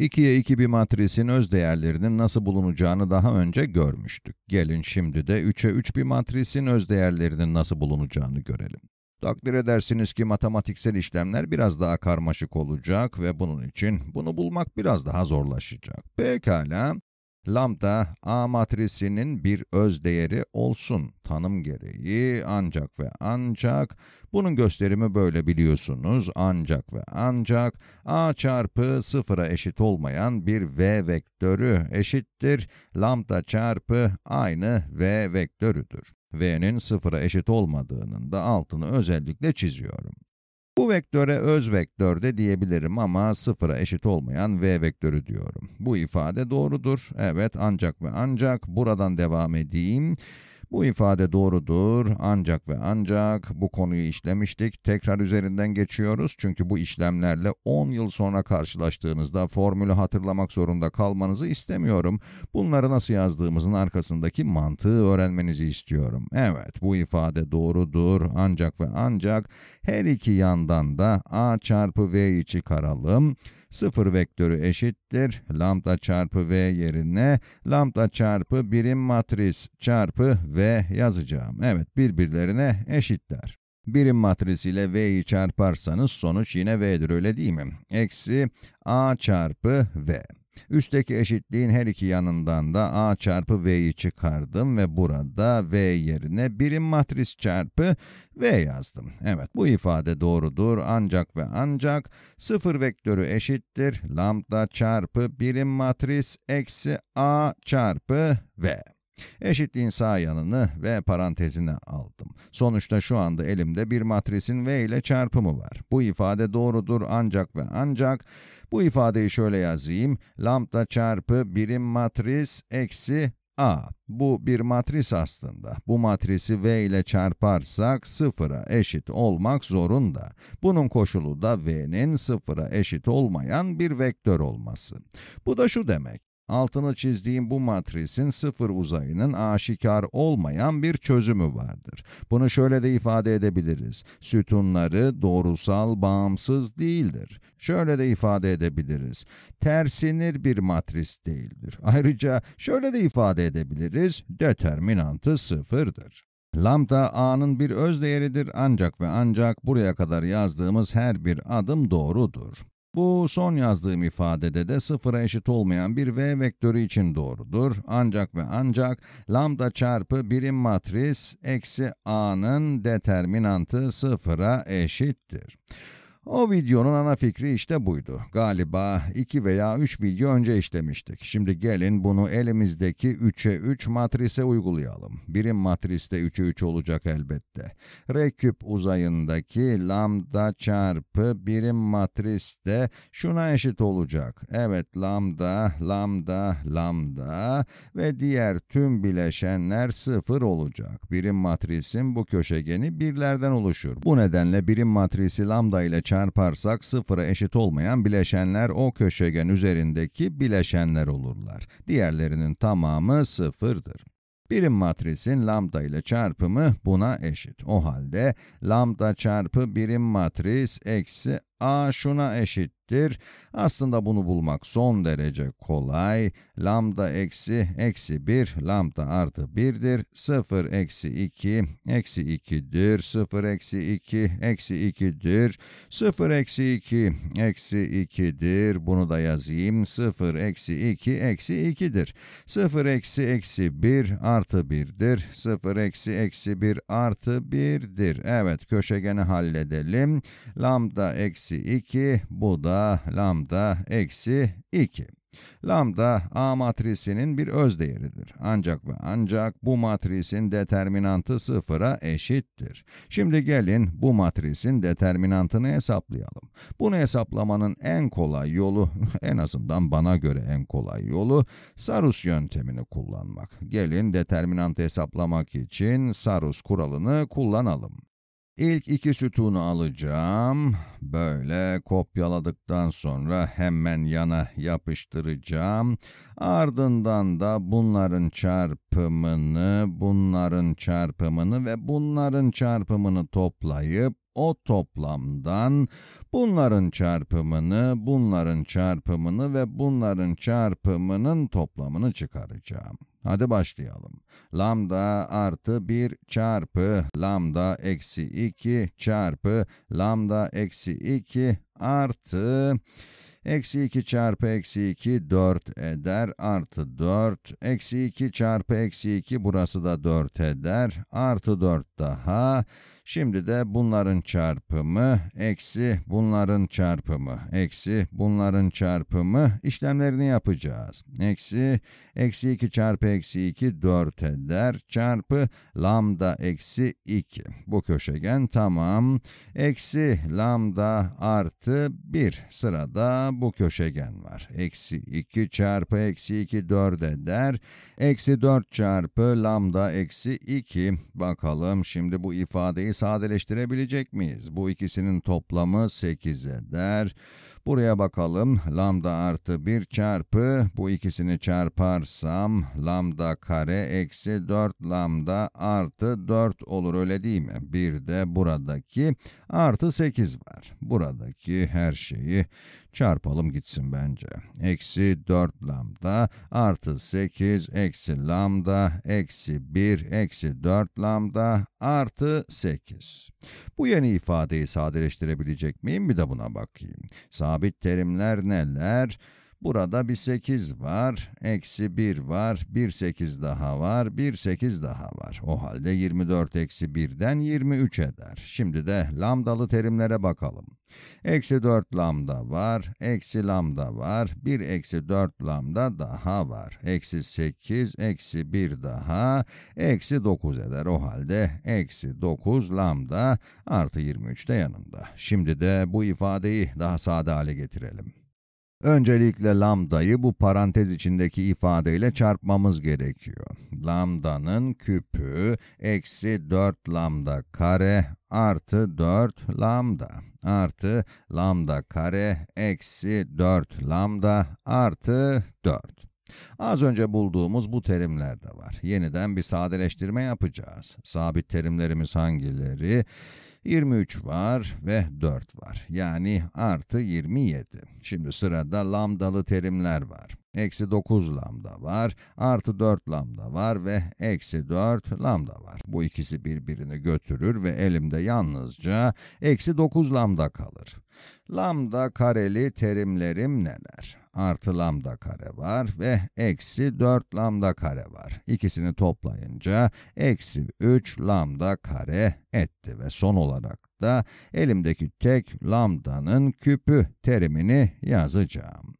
2'ye 2 bir matrisin öz değerlerinin nasıl bulunacağını daha önce görmüştük. Gelin şimdi de 3'e 3 bir matrisin öz değerlerinin nasıl bulunacağını görelim. Takdir edersiniz ki matematiksel işlemler biraz daha karmaşık olacak ve bunun için bunu bulmak biraz daha zorlaşacak. Pekala, Lambda A matrisinin bir öz değeri olsun tanım gereği ancak ve ancak bunun gösterimi böyle biliyorsunuz ancak ve ancak A çarpı sıfıra eşit olmayan bir V vektörü eşittir lambda çarpı aynı V vektörüdür. V'nin sıfıra eşit olmadığının da altını özellikle çiziyorum. Bu vektöre öz vektör de diyebilirim ama sıfıra eşit olmayan v vektörü diyorum. Bu ifade doğrudur. Evet ancak ve ancak buradan devam edeyim. Bu ifade doğrudur ancak ve ancak bu konuyu işlemiştik. Tekrar üzerinden geçiyoruz çünkü bu işlemlerle 10 yıl sonra karşılaştığınızda formülü hatırlamak zorunda kalmanızı istemiyorum. Bunları nasıl yazdığımızın arkasındaki mantığı öğrenmenizi istiyorum. Evet bu ifade doğrudur ancak ve ancak her iki yandan da a çarpı v'yi çıkaralım. Sıfır vektörü eşittir. Lambda çarpı v yerine lambda çarpı birim matris çarpı v ve yazacağım. Evet birbirlerine eşitler. Birim matrisiyle V'yi çarparsanız sonuç yine V'dir öyle değil mi? Eksi A çarpı V. Üstteki eşitliğin her iki yanından da A çarpı V'yi çıkardım ve burada V yerine birim matris çarpı V yazdım. Evet bu ifade doğrudur ancak ve ancak sıfır vektörü eşittir lambda çarpı birim matris eksi A çarpı V. Eşitliğin sağ yanını V parantezine aldım. Sonuçta şu anda elimde bir matrisin V ile çarpımı var. Bu ifade doğrudur ancak ve ancak bu ifadeyi şöyle yazayım. Lambda çarpı birim matris eksi A. Bu bir matris aslında. Bu matrisi V ile çarparsak sıfıra eşit olmak zorunda. Bunun koşulu da V'nin sıfıra eşit olmayan bir vektör olması. Bu da şu demek altını çizdiğim bu matrisin sıfır uzayının aşikar olmayan bir çözümü vardır. Bunu şöyle de ifade edebiliriz. Sütunları doğrusal, bağımsız değildir. Şöyle de ifade edebiliriz. Tersinir bir matris değildir. Ayrıca şöyle de ifade edebiliriz. Determinantı sıfırdır. Lambda A'nın bir öz değeridir ancak ve ancak buraya kadar yazdığımız her bir adım doğrudur. Bu son yazdığım ifadede de sıfıra eşit olmayan bir V vektörü için doğrudur. Ancak ve ancak lambda çarpı birim matris eksi A'nın determinantı sıfıra eşittir. O videonun ana fikri işte buydu. Galiba 2 veya 3 video önce işlemiştik. Şimdi gelin bunu elimizdeki 3'e 3 matrise uygulayalım. Birim matriste 3'e 3 olacak elbette. R küp uzayındaki lambda çarpı birim matriste şuna eşit olacak. Evet lambda, lambda, lambda ve diğer tüm bileşenler 0 olacak. Birim matrisin bu köşegeni birlerden oluşur. Bu nedenle birim matrisi lambda ile çarpı çarparsak sıfıra eşit olmayan bileşenler o köşegen üzerindeki bileşenler olurlar. Diğerlerinin tamamı sıfırdır. Birim matrisin lambda ile çarpımı buna eşit. O halde lambda çarpı birim matris eksi a şuna eşittir. Aslında bunu bulmak son derece kolay. Lambda eksi eksi 1, lambda artı 1'dir. 0 eksi 2, eksi 2'dir. 0 eksi 2, eksi 2'dir. 0 eksi 2, eksi 2'dir. Bunu da yazayım. 0 eksi 2, eksi 2'dir. 0 eksi eksi 1 artı 1'dir. 0 eksi eksi 1 artı 1'dir. Evet köşegeni halledelim. Lambda eksi eksi 2, bu da lambda eksi 2. Lambda A matrisinin bir öz değeridir. Ancak ve ancak bu matrisin determinantı sıfıra eşittir. Şimdi gelin bu matrisin determinantını hesaplayalım. Bunu hesaplamanın en kolay yolu, en azından bana göre en kolay yolu, Sarus yöntemini kullanmak. Gelin determinantı hesaplamak için Sarus kuralını kullanalım. İlk iki sütunu alacağım. Böyle kopyaladıktan sonra hemen yana yapıştıracağım. Ardından da bunların çarpımını, bunların çarpımını ve bunların çarpımını toplayıp o toplamdan bunların çarpımını, bunların çarpımını ve bunların çarpımının toplamını çıkaracağım. Hadi başlayalım. Lambda artı 1 çarpı lambda eksi 2 çarpı lambda eksi 2 artı Eksi 2 çarpı eksi 2 4 eder. Artı 4. Eksi 2 çarpı eksi 2 burası da 4 eder. Artı 4 daha. Şimdi de bunların çarpımı. Eksi bunların çarpımı. Eksi bunların çarpımı. işlemlerini yapacağız. Eksi. Eksi 2 çarpı eksi 2 4 eder. Çarpı lambda eksi 2. Bu köşegen tamam. Eksi lambda artı 1. Sırada bu köşegen var. Eksi 2 çarpı eksi 2 4 eder. Eksi 4 çarpı lambda eksi 2. Bakalım şimdi bu ifadeyi sadeleştirebilecek miyiz? Bu ikisinin toplamı 8 eder. Buraya bakalım. Lambda artı 1 çarpı bu ikisini çarparsam lambda kare eksi 4 lambda artı 4 olur öyle değil mi? Bir de buradaki artı 8 var. Buradaki her şeyi Çarpalım gitsin bence. Eksi 4 lambda artı 8 eksi lambda eksi 1 eksi 4 lambda artı 8. Bu yeni ifadeyi sadeleştirebilecek miyim? Bir de buna bakayım. Sabit terimler neler? Burada bir 8 var, eksi 1 var, bir 8 daha var, bir 8 daha var. O halde 24 eksi 1'den 23 eder. Şimdi de lambdalı terimlere bakalım. Eksi 4 lambda var, eksi lambda var, bir eksi 4 lambda daha var. Eksi 8, eksi 1 daha, eksi 9 eder. O halde eksi 9 lambda artı 23 de yanında. Şimdi de bu ifadeyi daha sade hale getirelim. Öncelikle lambdayı bu parantez içindeki ifadeyle çarpmamız gerekiyor. Lambdanın küpü eksi 4 lambda kare artı 4 lambda artı lambda kare eksi 4 lambda artı 4. Az önce bulduğumuz bu terimler de var. Yeniden bir sadeleştirme yapacağız. Sabit terimlerimiz hangileri? 23 var ve 4 var. Yani artı 27. Şimdi sırada lambdalı terimler var. Eksi 9 lambda var, artı 4 lambda var ve eksi 4 lambda var. Bu ikisi birbirini götürür ve elimde yalnızca eksi 9 lambda kalır. Lambda kareli terimlerim neler? Artı lambda kare var ve eksi 4 lambda kare var. İkisini toplayınca eksi 3 lambda kare etti ve son olarak da elimdeki tek lambdanın küpü terimini yazacağım.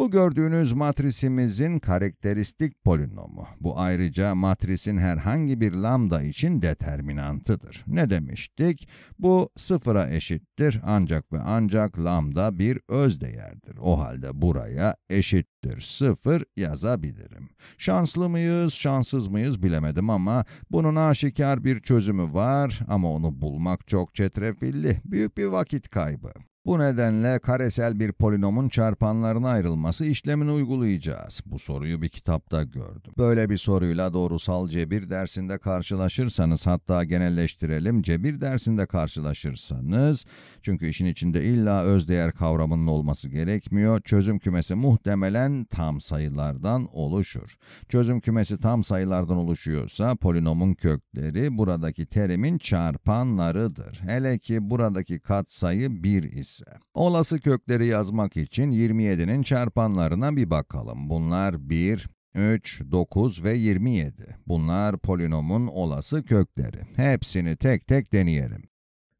Bu gördüğünüz matrisimizin karakteristik polinomu. Bu ayrıca matrisin herhangi bir lambda için determinantıdır. Ne demiştik? Bu sıfıra eşittir ancak ve ancak lambda bir özdeğerdir. O halde buraya eşittir sıfır yazabilirim. Şanslı mıyız, şanssız mıyız bilemedim ama bunun aşikar bir çözümü var ama onu bulmak çok çetrefilli. Büyük bir vakit kaybı. Bu nedenle karesel bir polinomun çarpanlarına ayrılması işlemini uygulayacağız. Bu soruyu bir kitapta gördüm. Böyle bir soruyla doğrusal cebir dersinde karşılaşırsanız hatta genelleştirelim cebir dersinde karşılaşırsanız çünkü işin içinde illa özdeğer kavramının olması gerekmiyor. Çözüm kümesi muhtemelen tam sayılardan oluşur. Çözüm kümesi tam sayılardan oluşuyorsa polinomun kökleri buradaki terimin çarpanlarıdır. Hele ki buradaki katsayı 1 ise ise. Olası kökleri yazmak için 27'nin çarpanlarına bir bakalım. Bunlar 1, 3, 9 ve 27. Bunlar polinomun olası kökleri. Hepsini tek tek deneyelim.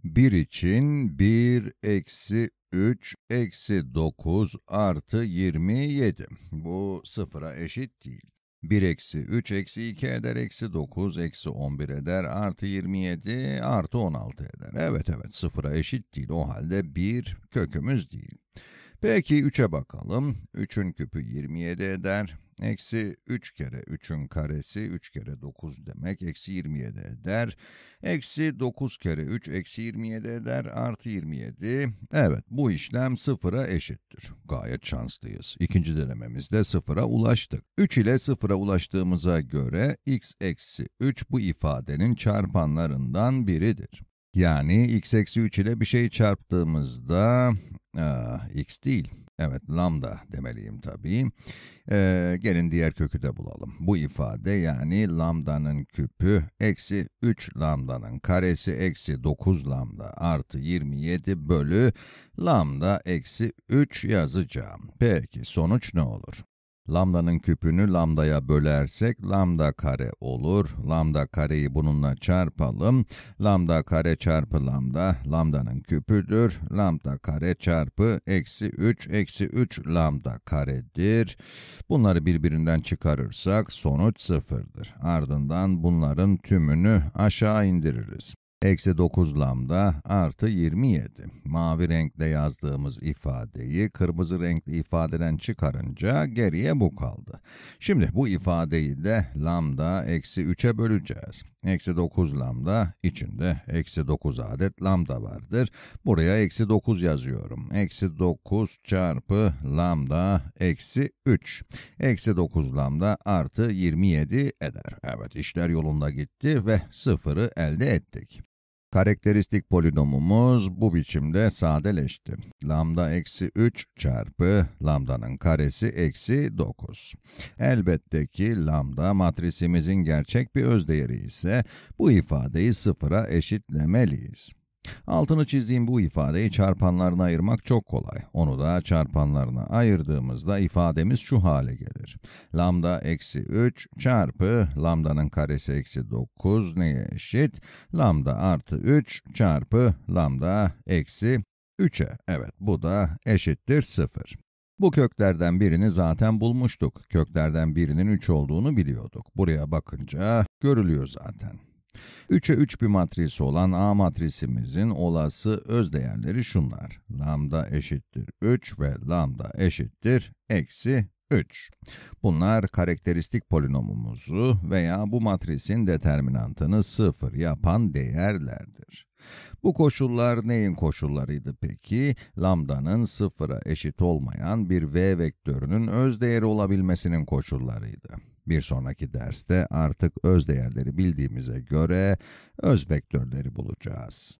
1 için 1, eksi 3, eksi 9 artı 27. Bu sıfıra eşit değil. 1 eksi 3 eksi 2 eder, eksi 9 eksi 11 eder, artı 27 artı 16 eder. Evet evet sıfıra eşit değil o halde 1 kökümüz değil. Peki 3'e bakalım. 3'ün küpü 27 eder. Eksi 3 kere 3'ün karesi 3 kere 9 demek eksi 27 eder. Eksi 9 kere 3 eksi 27 eder artı 27. Evet bu işlem sıfıra eşittir. Gayet şanslıyız. İkinci denememizde sıfıra ulaştık. 3 ile sıfıra ulaştığımıza göre x eksi 3 bu ifadenin çarpanlarından biridir. Yani x eksi 3 ile bir şey çarptığımızda, aa, ah, x değil, Evet lambda demeliyim tabii. Ee, gelin diğer kökü de bulalım. Bu ifade yani lambdanın küpü eksi 3 lambdanın karesi eksi 9 lambda artı 27 bölü lambda eksi 3 yazacağım. Peki sonuç ne olur? Lambda'nın küpünü lambdaya bölersek lambda kare olur. Lambda kareyi bununla çarpalım. Lambda kare çarpı lambda lambdanın küpüdür. Lambda kare çarpı eksi 3 eksi 3 lambda karedir. Bunları birbirinden çıkarırsak sonuç sıfırdır. Ardından bunların tümünü aşağı indiririz. Eksi 9 lambda artı 27. Mavi renkle yazdığımız ifadeyi kırmızı renkli ifadeden çıkarınca geriye bu kaldı. Şimdi bu ifadeyi de lambda eksi 3'e böleceğiz. Eksi 9 lambda içinde eksi 9 adet lambda vardır. Buraya eksi 9 yazıyorum. Eksi 9 çarpı lambda eksi 3. Eksi 9 lambda artı 27 eder. Evet işler yolunda gitti ve sıfırı elde ettik. Karakteristik polinomumuz bu biçimde sadeleşti. Lambda eksi 3 çarpı lambdanın karesi eksi 9. Elbette ki lambda matrisimizin gerçek bir özdeğeri ise bu ifadeyi sıfıra eşitlemeliyiz. Altını çizdiğim bu ifadeyi çarpanlarına ayırmak çok kolay. Onu da çarpanlarına ayırdığımızda ifademiz şu hale gelir. Lambda eksi 3 çarpı lambdanın karesi eksi 9 neye eşit? Lambda artı 3 çarpı lambda eksi 3'e. Evet bu da eşittir 0. Bu köklerden birini zaten bulmuştuk. Köklerden birinin 3 olduğunu biliyorduk. Buraya bakınca görülüyor zaten. 3'e 3 bir matrisi olan A matrisimizin olası özdeğerleri şunlar. Lambda eşittir 3 ve lambda eşittir eksi 3. Bunlar karakteristik polinomumuzu veya bu matrisin determinantını 0 yapan değerlerdir. Bu koşullar neyin koşullarıydı peki? Lambda'nın sıfıra eşit olmayan bir v vektörünün özdeğeri olabilmesinin koşullarıydı. Bir sonraki derste artık öz değerleri bildiğimize göre öz vektörleri bulacağız.